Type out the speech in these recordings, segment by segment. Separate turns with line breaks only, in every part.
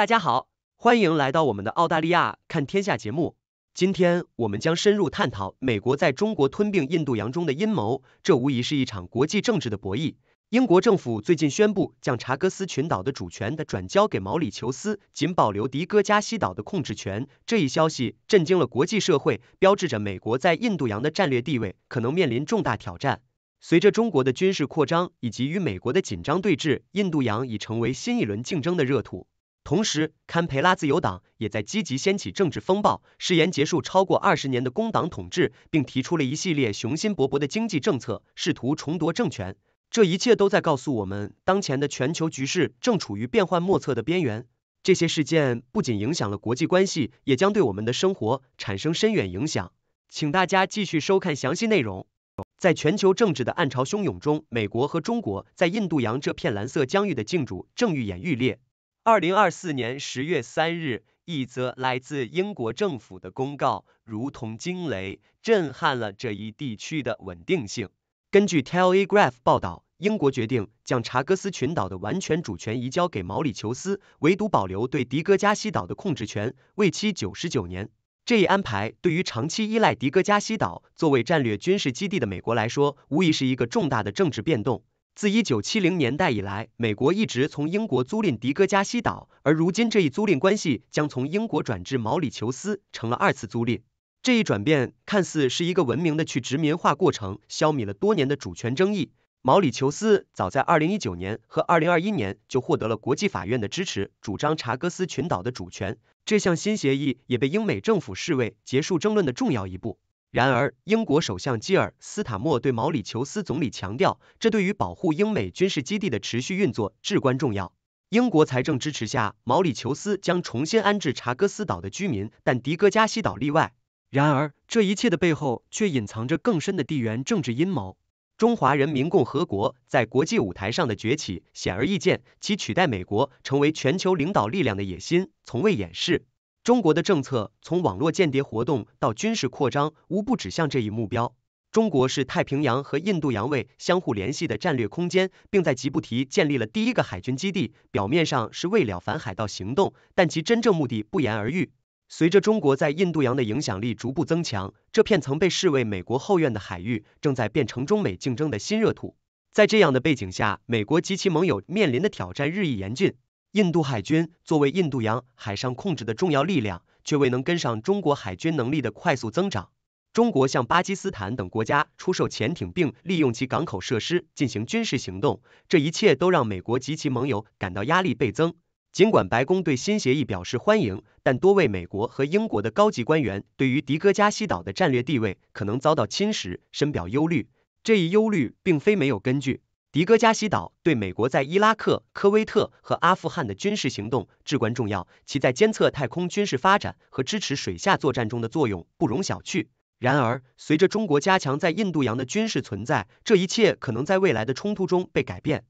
大家好，欢迎来到我们的澳大利亚看天下节目。今天我们将深入探讨美国在中国吞并印度洋中的阴谋。这无疑是一场国际政治的博弈。英国政府最近宣布将查戈斯群岛的主权的转交给毛里求斯，仅保留迪戈加西岛的控制权。这一消息震惊了国际社会，标志着美国在印度洋的战略地位可能面临重大挑战。随着中国的军事扩张以及与美国的紧张对峙，印度洋已成为新一轮竞争的热土。同时，堪培拉自由党也在积极掀起政治风暴，誓言结束超过二十年的工党统治，并提出了一系列雄心勃勃的经济政策，试图重夺政权。这一切都在告诉我们，当前的全球局势正处于变幻莫测的边缘。这些事件不仅影响了国际关系，也将对我们的生活产生深远影响。请大家继续收看详细内容。在全球政治的暗潮汹涌中，美国和中国在印度洋这片蓝色疆域的竞逐正愈演愈烈。二零二四年十月三日，一则来自英国政府的公告如同惊雷，震撼了这一地区的稳定性。根据 Telegraph 报道，英国决定将查戈斯群岛的完全主权移交给毛里求斯，唯独保留对迪戈加西岛的控制权，为期九十九年。这一安排对于长期依赖迪戈加西岛作为战略军事基地的美国来说，无疑是一个重大的政治变动。自1970年代以来，美国一直从英国租赁迪戈加西岛，而如今这一租赁关系将从英国转至毛里求斯，成了二次租赁。这一转变看似是一个文明的去殖民化过程，消弭了多年的主权争议。毛里求斯早在2019年和2021年就获得了国际法院的支持，主张查戈斯群岛的主权。这项新协议也被英美政府视为结束争论的重要一步。然而，英国首相基尔·斯塔默对毛里求斯总理强调，这对于保护英美军事基地的持续运作至关重要。英国财政支持下，毛里求斯将重新安置查戈斯岛的居民，但迪戈加西岛例外。然而，这一切的背后却隐藏着更深的地缘政治阴谋。中华人民共和国在国际舞台上的崛起显而易见，其取代美国成为全球领导力量的野心从未掩饰。中国的政策从网络间谍活动到军事扩张，无不指向这一目标。中国是太平洋和印度洋位相互联系的战略空间，并在吉布提建立了第一个海军基地。表面上是为了反海盗行动，但其真正目的不言而喻。随着中国在印度洋的影响力逐步增强，这片曾被视为美国后院的海域正在变成中美竞争的新热土。在这样的背景下，美国及其盟友面临的挑战日益严峻。印度海军作为印度洋海上控制的重要力量，却未能跟上中国海军能力的快速增长。中国向巴基斯坦等国家出售潜艇，并利用其港口设施进行军事行动，这一切都让美国及其盟友感到压力倍增。尽管白宫对新协议表示欢迎，但多位美国和英国的高级官员对于迪戈加西岛的战略地位可能遭到侵蚀深表忧虑。这一忧虑并非没有根据。迪戈加西岛对美国在伊拉克、科威特和阿富汗的军事行动至关重要，其在监测太空军事发展和支持水下作战中的作用不容小觑。然而，随着中国加强在印度洋的军事存在，这一切可能在未来的冲突中被改变。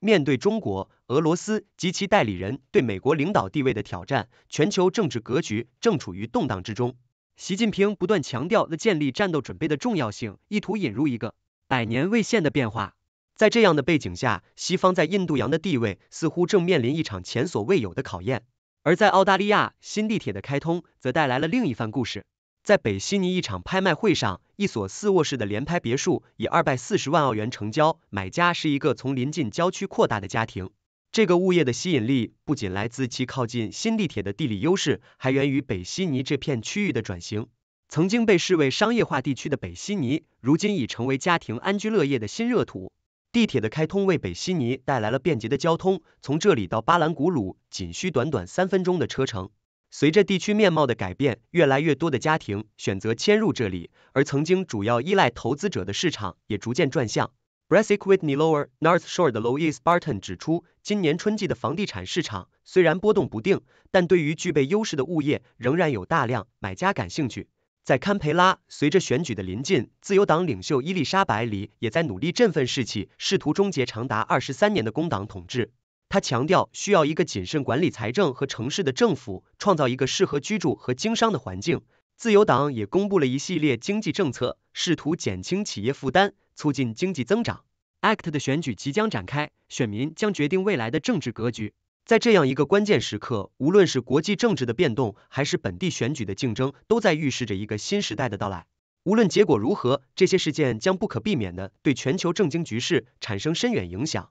面对中国、俄罗斯及其代理人对美国领导地位的挑战，全球政治格局正处于动荡之中。习近平不断强调了建立战斗准备的重要性，意图引入一个百年未现的变化。在这样的背景下，西方在印度洋的地位似乎正面临一场前所未有的考验。而在澳大利亚，新地铁的开通则带来了另一番故事。在北悉尼，一场拍卖会上，一所四卧室的联排别墅以二百四十万澳元成交，买家是一个从临近郊区扩大的家庭。这个物业的吸引力不仅来自其靠近新地铁的地理优势，还源于北悉尼这片区域的转型。曾经被视为商业化地区的北悉尼，如今已成为家庭安居乐业的新热土。地铁的开通为北悉尼带来了便捷的交通，从这里到巴兰古鲁仅需短短三分钟的车程。随着地区面貌的改变，越来越多的家庭选择迁入这里，而曾经主要依赖投资者的市场也逐渐转向。b r e s s e Whitney Lower North Shore 的 Louis Barton 指出，今年春季的房地产市场虽然波动不定，但对于具备优势的物业，仍然有大量买家感兴趣。在堪培拉，随着选举的临近，自由党领袖伊丽莎白里也在努力振奋士气，试图终结长达二十三年的工党统治。他强调需要一个谨慎管理财政和城市的政府，创造一个适合居住和经商的环境。自由党也公布了一系列经济政策，试图减轻企业负担，促进经济增长。ACT 的选举即将展开，选民将决定未来的政治格局。在这样一个关键时刻，无论是国际政治的变动，还是本地选举的竞争，都在预示着一个新时代的到来。无论结果如何，这些事件将不可避免的对全球政经局势产生深远影响。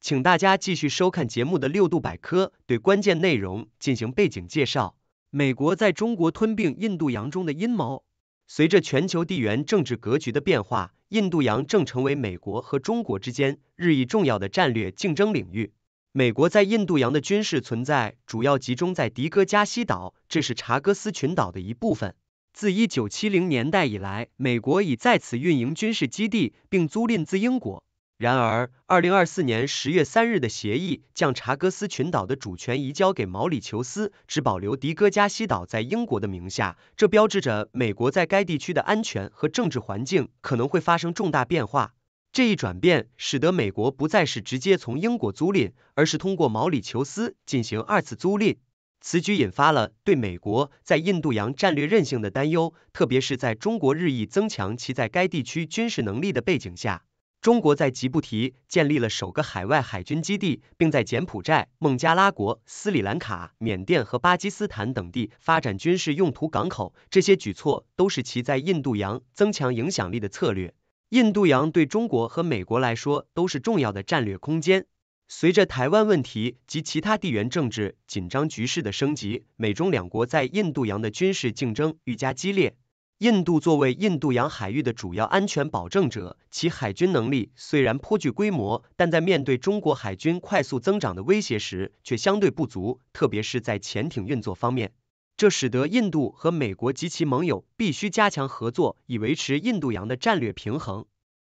请大家继续收看节目的六度百科，对关键内容进行背景介绍。美国在中国吞并印度洋中的阴谋。随着全球地缘政治格局的变化，印度洋正成为美国和中国之间日益重要的战略竞争领域。美国在印度洋的军事存在主要集中在迪戈加西岛，这是查戈斯群岛的一部分。自1970年代以来，美国已在此运营军事基地，并租赁自英国。然而，二零二四年十月三日的协议将查戈斯群岛的主权移交给毛里求斯，只保留迪戈加西岛在英国的名下。这标志着美国在该地区的安全和政治环境可能会发生重大变化。这一转变使得美国不再是直接从英国租赁，而是通过毛里求斯进行二次租赁。此举引发了对美国在印度洋战略韧性的担忧，特别是在中国日益增强其在该地区军事能力的背景下。中国在吉布提建立了首个海外海军基地，并在柬埔寨、孟加拉国、斯里兰卡、缅甸和巴基斯坦等地发展军事用途港口。这些举措都是其在印度洋增强影响力的策略。印度洋对中国和美国来说都是重要的战略空间。随着台湾问题及其他地缘政治紧张局势的升级，美中两国在印度洋的军事竞争愈加激烈。印度作为印度洋海域的主要安全保证者，其海军能力虽然颇具规模，但在面对中国海军快速增长的威胁时却相对不足，特别是在潜艇运作方面。这使得印度和美国及其盟友必须加强合作，以维持印度洋的战略平衡。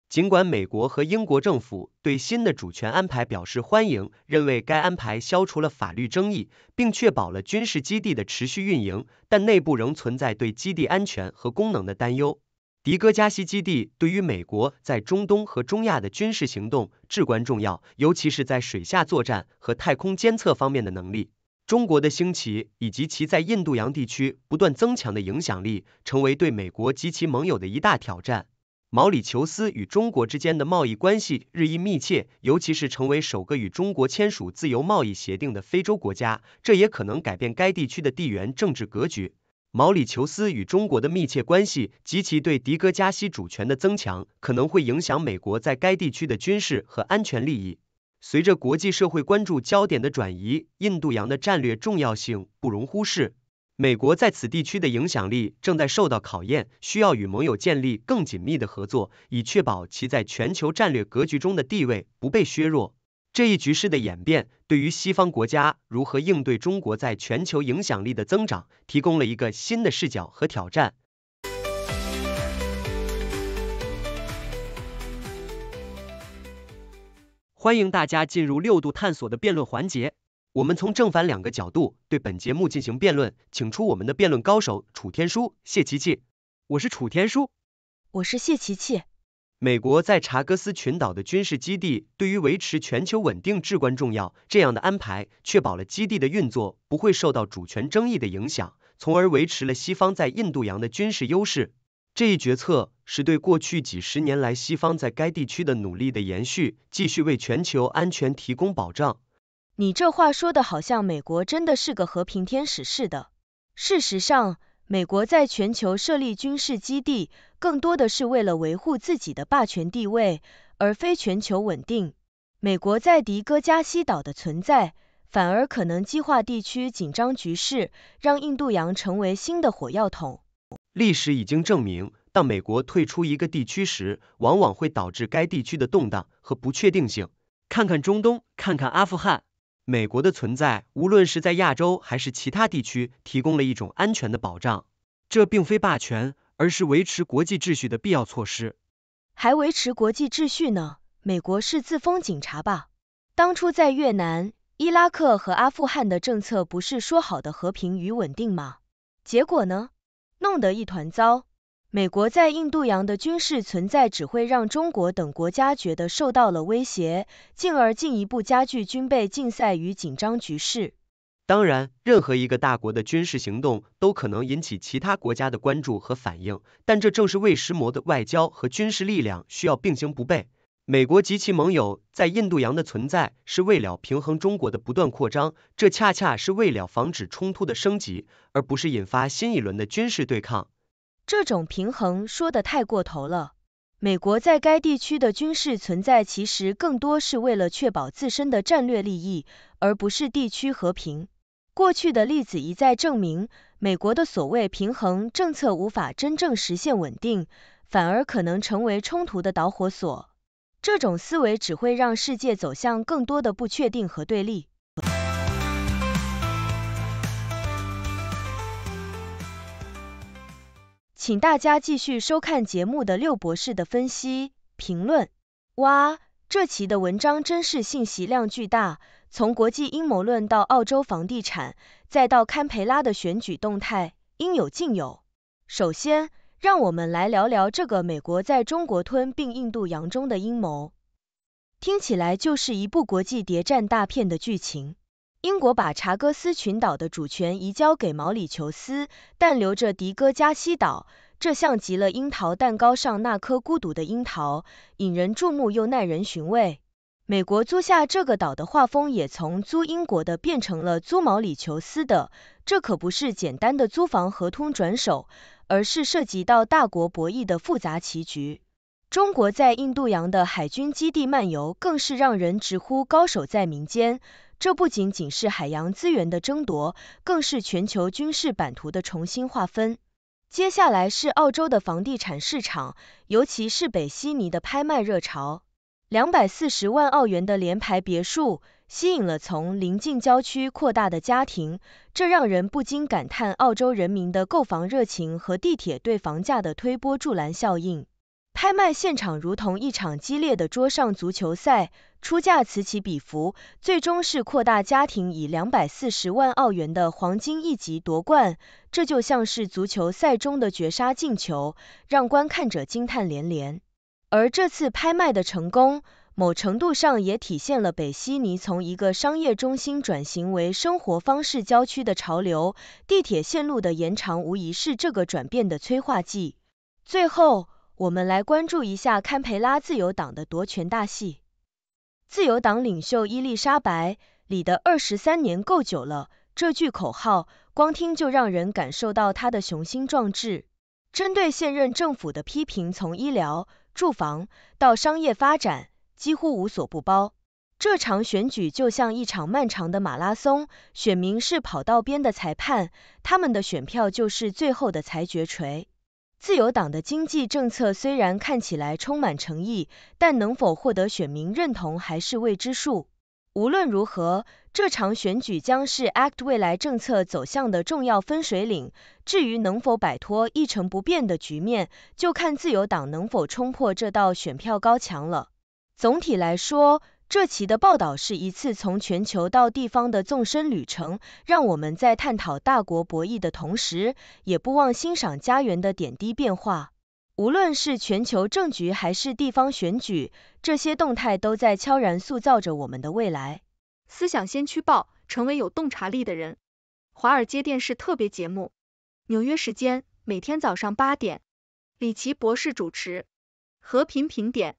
尽管美国和英国政府对新的主权安排表示欢迎，认为该安排消除了法律争议，并确保了军事基地的持续运营，但内部仍存在对基地安全和功能的担忧。迪戈加西基地对于美国在中东和中亚的军事行动至关重要，尤其是在水下作战和太空监测方面的能力。中国的兴起以及其在印度洋地区不断增强的影响力，成为对美国及其盟友的一大挑战。毛里求斯与中国之间的贸易关系日益密切，尤其是成为首个与中国签署自由贸易协定的非洲国家，这也可能改变该地区的地缘政治格局。毛里求斯与中国的密切关系及其对迪戈加西主权的增强，可能会影响美国在该地区的军事和安全利益。随着国际社会关注焦点的转移，印度洋的战略重要性不容忽视。美国在此地区的影响力正在受到考验，需要与盟友建立更紧密的合作，以确保其在全球战略格局中的地位不被削弱。这一局势的演变，对于西方国家如何应对中国在全球影响力的增长，提供了一个新的视角和挑战。欢迎大家进入六度探索的辩论环节。我们从正反两个角度对本节目进行辩论，请出我们的辩论高手楚天舒、谢琪琪。我是楚天舒，我是谢琪琪。美国在查戈斯群岛的军事基地对于维持全球稳定至关重要。这样的安排确保了基地的运作不会受到主权争议的影响，从而维持了西方在印度洋的军事优势。这一决策是对过去几十年来西方在该地区的努力的延续，继续为全球安全提供保障。
你这话说的好像美国真的是个和平天使似的。事实上，美国在全球设立军事基地，更多的是为了维护自己的霸权地位，而非全球稳定。美国在迪戈加西岛的存在，反而可能激化地区紧张局势，让印度洋成为新的火药桶。历
史已经证明，当美国退出一个地区时，往往会导致该地区的动荡和不确定性。看看中东，看看阿富汗。美国的存在，无论是在亚洲还是其他地区，提供了一种安全的保障。这并非霸权，而是维持国际秩序的必要措施。
还维持国际秩序呢？美国是自封警察吧？当初在越南、伊拉克和阿富汗的政策，不是说好的和平与稳定吗？结果呢？弄得一团糟。美国在印度洋的军事存在只会让中国等国家觉得受到了威胁，进而进一步加剧军备竞赛与紧张局势。
当然，任何一个大国的军事行动都可能引起其他国家的关注和反应，但这正是为什摩的外交和军事力量需要并行不悖。美国及其盟友在印度洋的存在是为了平衡中国的不断扩张，这恰恰是为了防止冲突的升级，而不是引发新一轮的军事对抗。
这种平衡说得太过头了。美国在该地区的军事存在，其实更多是为了确保自身的战略利益，而不是地区和平。过去的例子一再证明，美国的所谓平衡政策无法真正实现稳定，反而可能成为冲突的导火索。这种思维只会让世界走向更多的不确定和对立。请大家继续收看节目的六博士的分析评论。哇，这期的文章真是信息量巨大，从国际阴谋论到澳洲房地产，再到堪培拉的选举动态，应有尽有。首先，让我们来聊聊这个美国在中国吞并印度洋中的阴谋，听起来就是一部国际谍战大片的剧情。英国把查戈斯群岛的主权移交给毛里求斯，但留着迪戈加西岛，这像极了樱桃蛋糕上那颗孤独的樱桃，引人注目又耐人寻味。美国租下这个岛的画风也从租英国的变成了租毛里求斯的，这可不是简单的租房合同转手，而是涉及到大国博弈的复杂棋局。中国在印度洋的海军基地漫游，更是让人直呼高手在民间。这不仅仅是海洋资源的争夺，更是全球军事版图的重新划分。接下来是澳洲的房地产市场，尤其是北悉尼的拍卖热潮。两百四十万澳元的联排别墅吸引了从邻近郊区扩大的家庭，这让人不禁感叹澳洲人民的购房热情和地铁对房价的推波助澜效应。拍卖现场如同一场激烈的桌上足球赛，出价此起彼伏，最终是扩大家庭以两百四十万澳元的黄金一级夺冠。这就像是足球赛中的绝杀进球，让观看者惊叹连连。而这次拍卖的成功，某程度上也体现了北悉尼从一个商业中心转型为生活方式郊区的潮流。地铁线路的延长无疑是这个转变的催化剂。最后。我们来关注一下堪培拉自由党的夺权大戏。自由党领袖伊丽莎白里的二十三年够久了，这句口号光听就让人感受到他的雄心壮志。针对现任政府的批评，从医疗、住房到商业发展，几乎无所不包。这场选举就像一场漫长的马拉松，选民是跑道边的裁判，他们的选票就是最后的裁决锤。自由党的经济政策虽然看起来充满诚意，但能否获得选民认同还是未知数。无论如何，这场选举将是 ACT 未来政策走向的重要分水岭。至于能否摆脱一成不变的局面，就看自由党能否冲破这道选票高墙了。总体来说，这期的报道是一次从全球到地方的纵深旅程，让我们在探讨大国博弈的同时，也不忘欣赏家园的点滴变化。无论是全球政局还是地方选举，这些动态都在悄然塑造着我们的未来。思想先驱报，成为有洞察力的人。华尔街电视特别节目，纽约时间每天早上八点，李奇博士主持。和平评点。